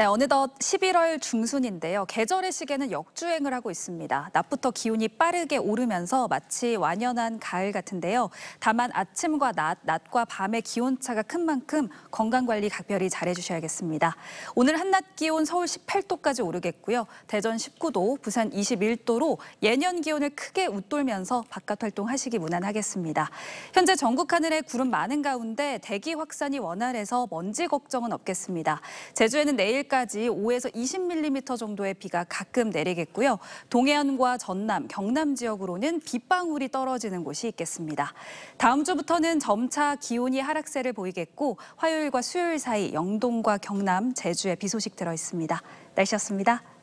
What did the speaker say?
네, 어느덧 11월 중순인데요. 계절의 시계는 역주행을 하고 있습니다. 낮부터 기온이 빠르게 오르면서 마치 완연한 가을 같은데요. 다만 아침과 낮, 낮과 밤의 기온차가 큰 만큼 건강관리 각별히 잘해주셔야겠습니다. 오늘 한낮 기온 서울 18도까지 오르겠고요. 대전 19도, 부산 21도로 예년 기온을 크게 웃돌면서 바깥 활동하시기 무난하겠습니다. 현재 전국 하늘에 구름 많은 가운데 대기 확산이 원활해서 먼지 걱정은 없겠습니다. 제주에는 내일 내일까지 5에서 20mm 정도의 비가 가끔 내리겠고요. 동해안과 전남, 경남 지역으로는 빗방울이 떨어지는 곳이 있겠습니다. 다음 주부터는 점차 기온이 하락세를 보이겠고 화요일과 수요일 사이 영동과 경남, 제주에 비 소식 들어 있습니다. 날씨였습니다.